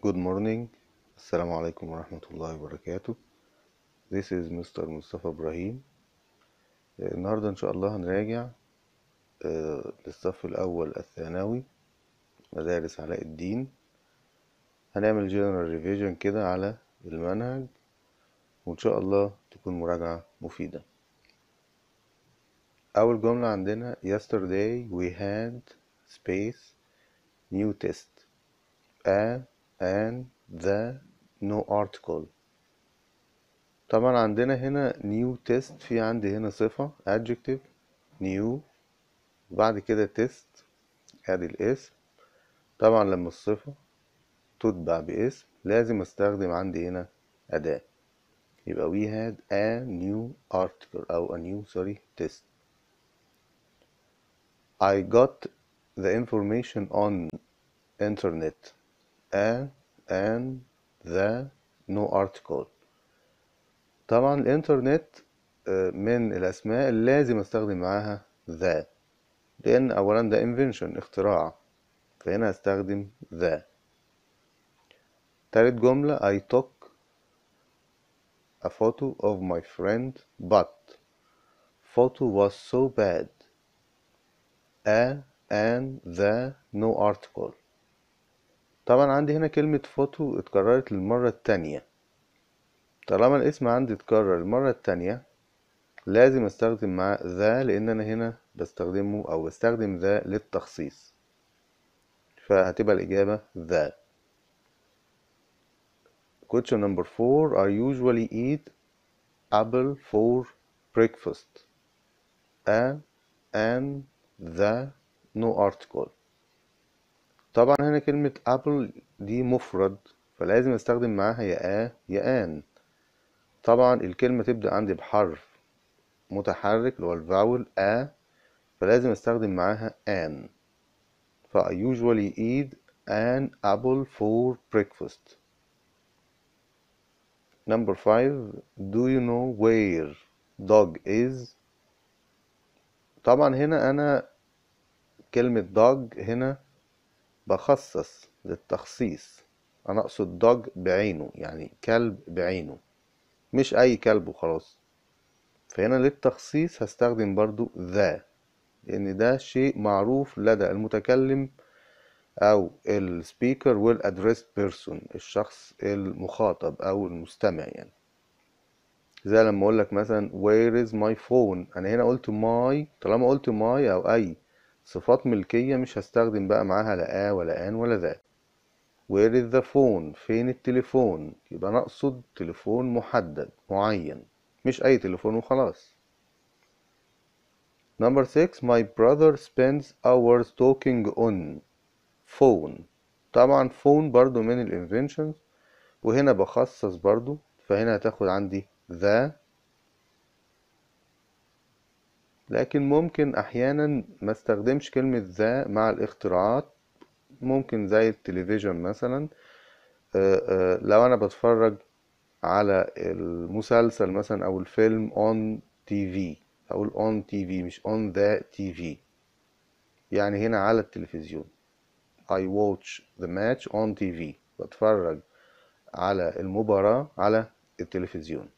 Good morning. Assalamu alaikum ورحمة الله وبركاته. This is Mr. مصطفى إبراهيم. النهاردة إن شاء الله هنراجع آه، للصف الأول الثانوي مدارس علاء الدين هنعمل general revision كده على المنهج وإن شاء الله تكون مراجعة مفيدة أول جملة عندنا yesterday we had space new test and and the no article طبعا عندنا هنا new test في عندي هنا صفة adjective new وبعد كده test ادي الاسم طبعا لما الصفة تتبع باسم لازم استخدم عندي هنا أداة يبقى we had a new article أو a new sorry test I got the information on internet a and the no article طبعا الانترنت من الأسماء اللي لازم أستخدم معاها ذا لأن أولا ده invention اختراع فهنا هستخدم ذا تالت جملة I took a photo of my friend but photo was so bad a and the no article طبعا عندي هنا كلمة فوتو اتكررت للمرة التانية طالما الاسم عندي اتكرر المرة التانية لازم استخدم معاه ذا لان انا هنا بستخدمه او بستخدم ذا للتخصيص فهتبقى الاجابة ذا question number four I usually eat apple for breakfast a and the no article طبعا هنا كلمة ابل دي مفرد فلازم استخدم معاها يا آ يا آن طبعا الكلمة تبدأ عندي بحرف متحرك اللي هو الفاول آ فلازم استخدم معاها آن ف I usually eat an apple for breakfast Number five Do you know where dog is طبعا هنا أنا كلمة dog هنا بخصص للتخصيص أنا أقصد دوج بعينه يعني كلب بعينه مش أي كلب وخلاص فهنا للتخصيص هستخدم برضو ذا لأن ده شيء معروف لدى المتكلم أو السبيكر والأدريس بيرسون الشخص المخاطب أو المستمع يعني زي لما أقولك مثلا وير از ماي فون أنا هنا قلت ماي طالما قلت ماي أو أي صفات ملكية مش هستخدم بقى معاها لا آه ولا آن ولا ذات where is the phone فين التليفون يبقى أنا أقصد تليفون محدد معين مش أي تليفون وخلاص number 6 my brother spends hours talking on phone طبعا فون برضو من الانفنشنز وهنا بخصص برضو فهنا هتاخد عندي the لكن ممكن أحيانا ما استخدمش كلمة ذا مع الاختراعات ممكن زي التلفزيون مثلا آه، آه، لو أنا بتفرج على المسلسل مثلا أو الفيلم on TV أقول on TV مش on the TV يعني هنا على التلفزيون I watch the match on TV بتفرج على المباراة على التلفزيون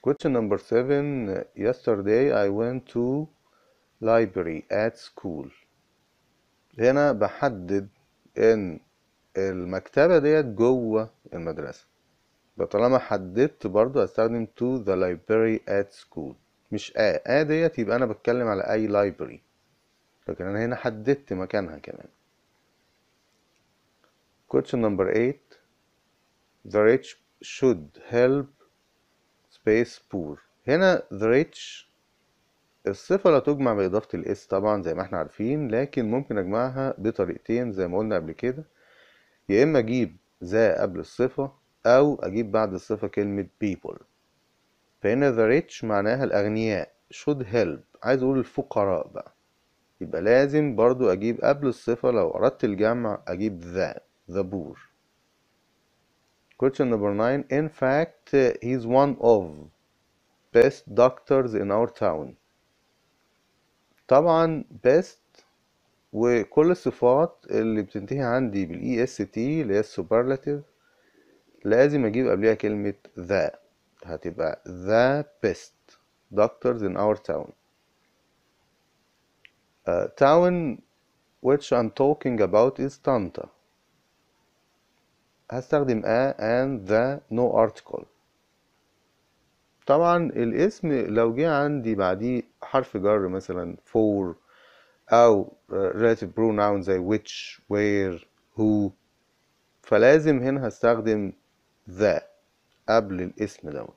Question number seven. Yesterday I went to library at school. هنا بحدد إن المكتبة ديت جوه المدرسة طالما حددت برضو هستخدم to the library at school مش آ آ ديت يبقى أنا بتكلم على أي library لكن أنا هنا حددت مكانها كمان Question number 8 The rich should help سبيس بور هنا the rich الصفة لا تجمع بإضافة الاس طبعا زي ما احنا عارفين لكن ممكن أجمعها بطريقتين زي ما قلنا قبل كده يا إما أجيب ذا قبل الصفة أو أجيب بعد الصفة كلمة people فهنا the rich معناها الأغنياء should help عايز أقول الفقراء بقى يبقى لازم برضو أجيب قبل الصفة لو أردت الجمع أجيب ذا the, the poor Question number nine. In fact, uh, he's one of best doctors in our town. طبعا best وكل الصفات اللي بتنتهي عندي بال اس تي اللي هي السوبرلاتيف لازم اجيب قبلها كلمة the. هتبقى the best doctors in our town uh, town which I'm talking about is Tanta هستخدم a and the no article طبعا الاسم لو جه عندي بعديه حرف جر مثلا for او relative pronoun زي which where who فلازم هنا هستخدم the قبل الاسم دوت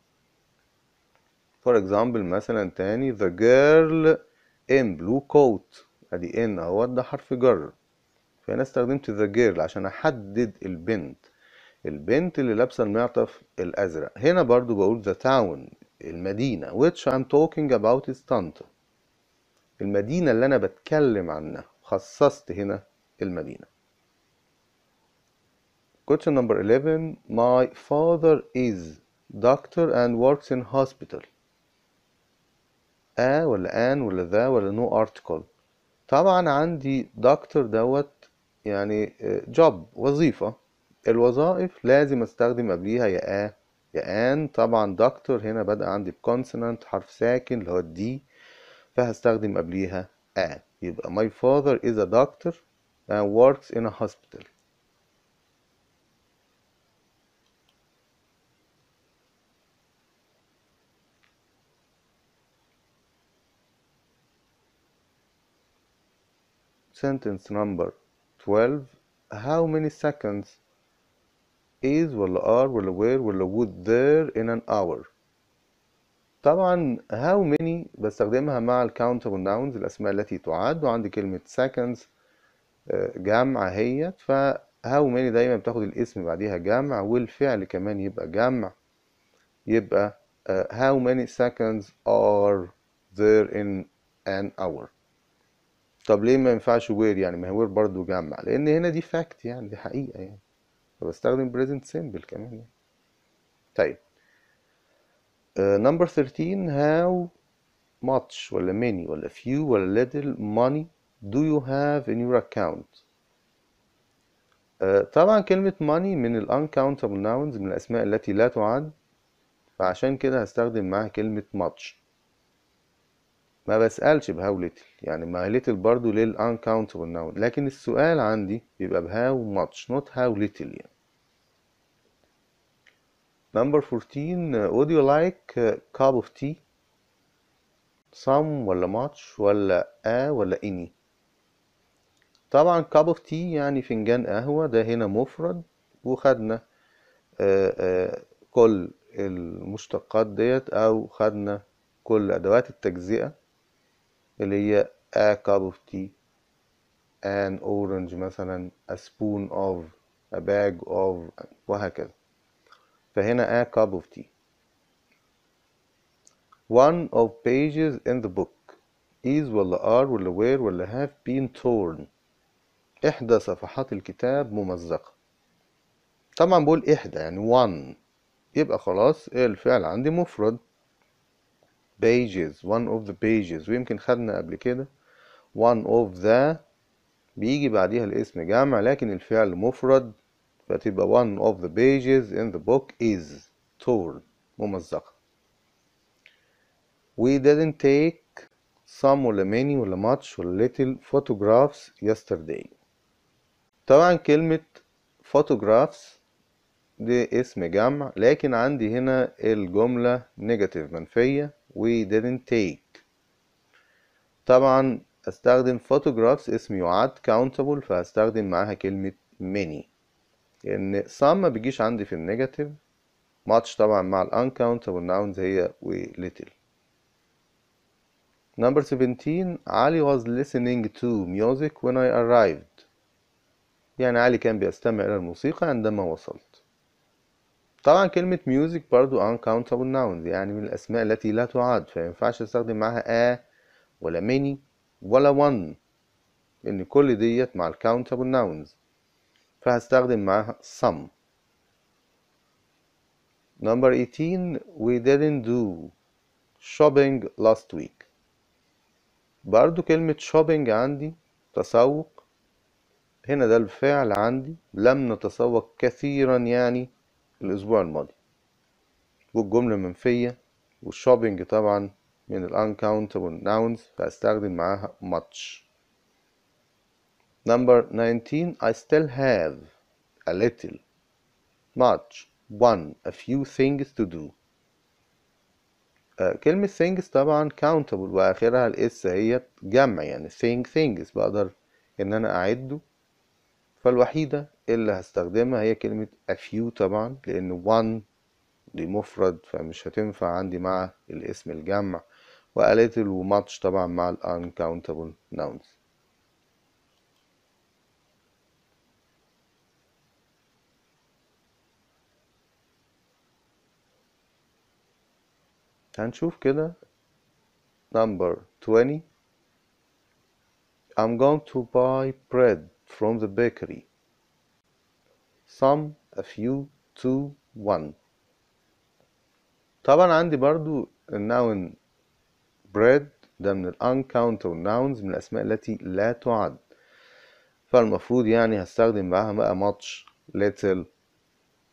for example مثلا تاني the girl in blue coat ادي ان اهو ده حرف جر فهنا استخدمت the girl عشان احدد البنت البنت اللي لابسه المعطف الازرق هنا برضو بقول the town المدينه which I'm talking about is طنطا المدينه اللي انا بتكلم عنها خصصت هنا المدينه question number 11 my father is doctor and works in hospital ا ولا ان ولا ذا ولا no article طبعا عندي دكتور دوت يعني آه، job وظيفة الوظائف لازم استخدم قبليها يا آ يا آن طبعا دكتور هنا بدأ عندي بكونسونانت حرف ساكن اللي هو الدي فهستخدم قبليها آ يبقى my father is a doctor and works in a hospital sentence number 12 how many seconds is ولا are ولا where ولا would there in an hour طبعا how many بستخدمها مع countable nouns الأسماء التي تعد وعندي كلمة seconds آه، جمع هي ف how many دايما بتاخد الاسم بعديها جمع والفعل كمان يبقى جمع يبقى آه، how many seconds are there in an hour طب ليه ما ينفعش وير يعني ما هو وير برضه جمع لان هنا دي فاكت يعني دي حقيقه يعني فبستخدم present simple كمان طيب نمبر uh, 13 how much ولا many ولا few ولا little money do you have in your account uh, طبعا كلمة money من ال uncountable nouns من الأسماء التي لا تعد فعشان كده هستخدم معاها كلمة much ما بسألش بهاو ليتل يعني ما ليتل برضو للأنكاونتبل ناون لكن السؤال عندي بيبقى بهاو ماتش نوت هاو ليتل يعني Number 14 would you like cup of tea some ولا much ولا a ولا any طبعا cup of tea يعني فنجان قهوة ده هنا مفرد وخدنا آآ آه، آآ آه، كل المشتقات ديت او خدنا كل ادوات التجزئة اللي هي a cup of tea an orange مثلا a spoon of a bag of وهكذا فهنا a cup of tea one of pages in the book is ولا are ولا where ولا have been torn إحدى صفحات الكتاب ممزقة طبعا بقول إحدى يعني one يبقى خلاص الفعل عندي مفرد pages one of the pages ويمكن خدنا قبل كده one of the بيجي بعديها الاسم جمع لكن الفعل مفرد فتبقى one of the pages in the book is torn ممزقة we didn't take some ولا many ولا much ولا little photographs yesterday طبعا كلمة photographs دي اسم جمع لكن عندي هنا الجملة نيجاتيف منفية we didn't take طبعا استخدم photographs اسم يعد countable فهستخدم معاها كلمة many لأن some ما بيجيش عندي في النيجاتيف much طبعا مع ال uncountable nouns هي و little Number 17 علي was listening to music when I arrived يعني علي كان بيستمع إلى الموسيقى عندما وصل طبعا كلمة music برضو uncountable nouns يعني من الأسماء التي لا تعد فينفعش تستخدم معاها a ولا many ولا one لأن كل ديت مع countable nouns فهستخدم معاها some Number 18 we didn't do shopping last week برضو كلمة shopping عندي تسوق هنا ده الفعل عندي لم نتسوق كثيرا يعني الأسبوع الماضي والجملة منفية والشوبينج طبعا من الـ uncountable nouns فأستخدم معاها much Number 19 I still have a little much one a few things to do آه، كلمة things طبعا countable وآخرها الاس هي جمع يعني thing things بقدر إن أنا أعده فالوحيدة اللي هستخدمها هي كلمة a few طبعا لأن one دي مفرد فمش هتنفع عندي مع الاسم الجمع و a little و much طبعا مع ال uncountable nouns هنشوف كده number 20 I'm going to buy bread from the bakery. Some, a few, two, one. طبعا عندي برضو الناون bread ده من ال uncountable nouns من الأسماء التي لا تعد فالمفروض يعني هستخدم معاها بقى much little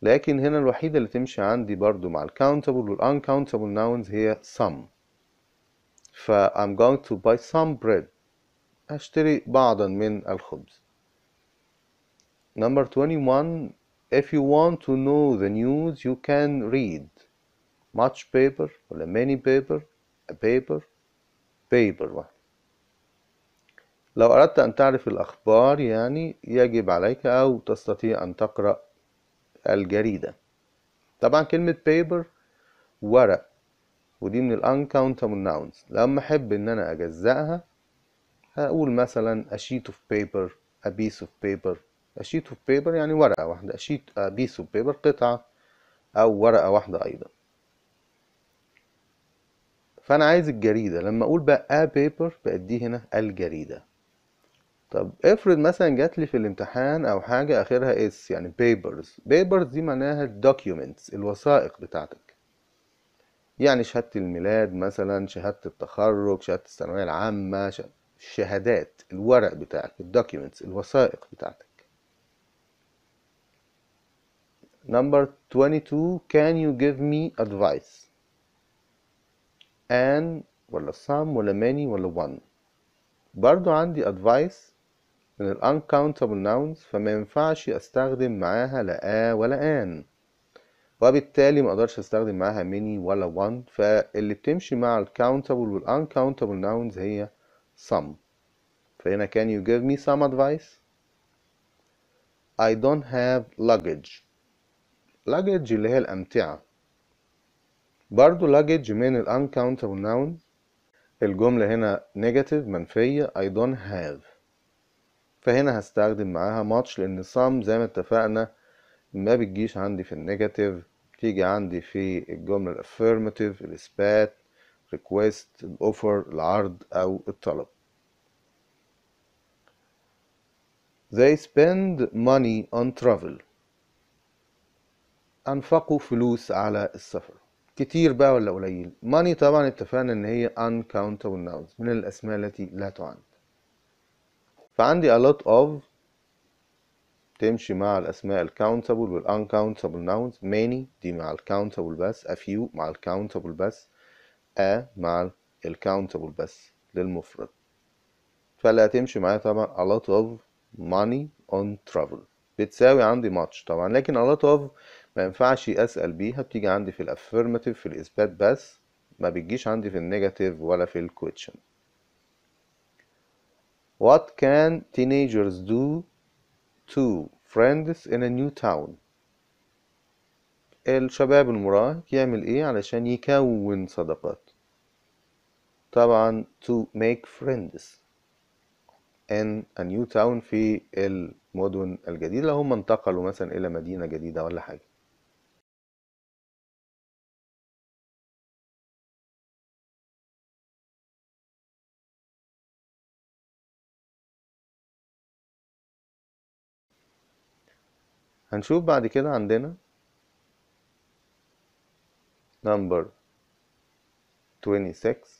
لكن هنا الوحيدة اللي تمشي عندي برضو مع ال countable وال uncountable nouns هي some ف I'm going to buy some bread هشتري بعضا من الخبز Number 21 If you want to know the news you can read much paper ولا many paper a paper paper واحد لو أردت أن تعرف الأخبار يعني يجب عليك أو تستطيع أن تقرأ الجريدة طبعا كلمة paper ورق ودي من الانكاونتابل ناونز لما احب ان انا اجزأها هقول مثلا a sheet of paper a piece of paper A sheet of paper يعني ورقة واحدة a sheet a piece of paper قطعة أو ورقة واحدة أيضا فأنا عايز الجريدة لما أقول بقى a paper بقت دي هنا الجريدة طب افرض مثلا جات لي في الامتحان أو حاجة آخرها اس يعني papers papers دي معناها documents الوثائق بتاعتك يعني شهادة الميلاد مثلا شهادة التخرج شهادة الثانوية العامة شهادات الورق بتاعك الدوكيومنتس الوثائق بتاعتك Number 22 Can you give me advice an ولا some ولا many ولا one برضو عندي advice من ال uncountable nouns فما ينفعش أستخدم معاها لا آ ولا an وبالتالي ما أقدرش أستخدم معاها many ولا one فاللي بتمشي مع ال countable وال uncountable nouns هي some فهنا can you give me some advice I don't have luggage luggage اللي هي الأمتعة برضو luggage من ال uncountable noun الجملة هنا negative منفية I don't have فهنا هستخدم معاها much لأن some زي ما اتفقنا ما بتجيش عندي في النيجاتيف تيجي عندي في الجملة الافيرماتيف الإثبات request الأوفر العرض أو الطلب They spend money on travel انفقوا فلوس على السفر كتير بقى ولا قليل ماني طبعا اتفقنا ان هي uncountable nouns من الاسماء التي لا تعد فعندي a lot of تمشي مع الاسماء الكاونتبل والانكاونتبل nouns many دي مع الكاونتبل بس a few مع الكاونتبل بس a مع الكاونتبل بس للمفرد فاللي هتمشي معايا طبعا a lot of money on travel بتساوي عندي much طبعا لكن a lot of ينفعش اسال بيها بتيجي عندي في الافيرماتيف في الاثبات بس ما بتجيش عندي في النيجاتيف ولا في الكويتشن What can teenagers do to friends in a new town الشباب المراهق يعمل ايه علشان يكون صداقات طبعا to make friends in a new town في المدن الجديدة لو هم انتقلوا مثلا الى مدينة جديدة ولا حاجة هنشوف بعد كده عندنا number 26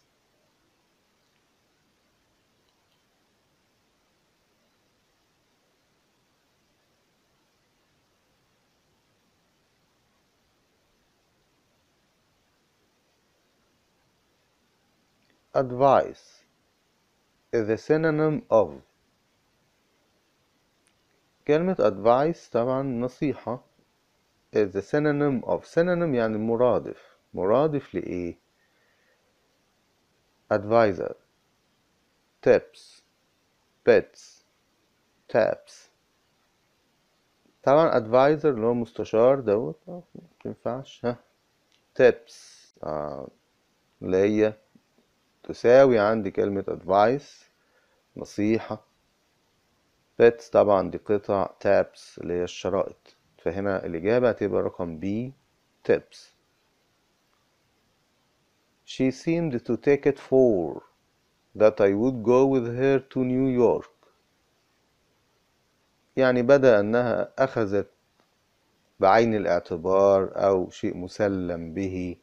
advice is a synonym of كلمة advice طبعا نصيحة is a synonym of synonym يعني مرادف مرادف لإيه advisor tips bits taps طبعا advisor اللي هو مستشار دوت آه، متنفعش ها tips آه. هي تساوي عندي كلمة advice نصيحة Splits طبعا دي قطع تابس اللي هي الشرائط فهنا الإجابة هتبقى رقم B tips She seemed to take it for that I would go with her to New York يعني بدا أنها أخذت بعين الاعتبار أو شيء مسلم به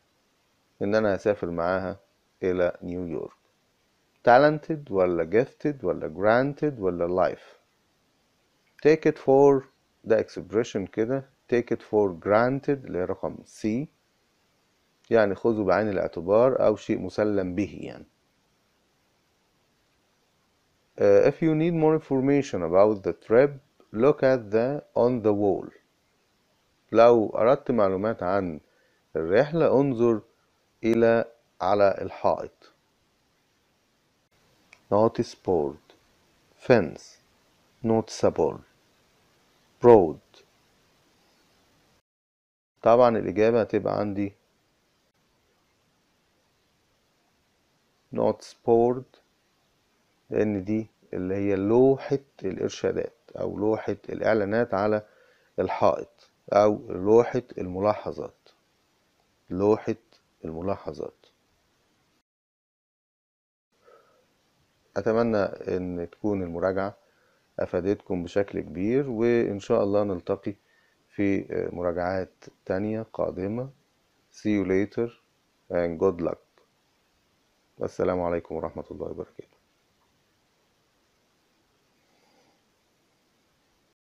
إن أنا هسافر معاها إلى نيويورك talented ولا gifted ولا granted ولا life take it for ده expression كده take it for granted اللي هي رقم C يعني خذه بعين الاعتبار أو شيء مسلم به يعني uh, if you need more information about the trip look at the on the wall لو أردت معلومات عن الرحلة انظر إلى على الحائط notice board fence notice board road طبعا الإجابة هتبقى عندي not sport لأن دي اللي هي لوحة الإرشادات أو لوحة الإعلانات على الحائط أو لوحة الملاحظات لوحة الملاحظات أتمنى إن تكون المراجعة أفادتكم بشكل كبير وإن شاء الله نلتقي في مراجعات تانية قادمة See you later and good luck والسلام عليكم ورحمة الله وبركاته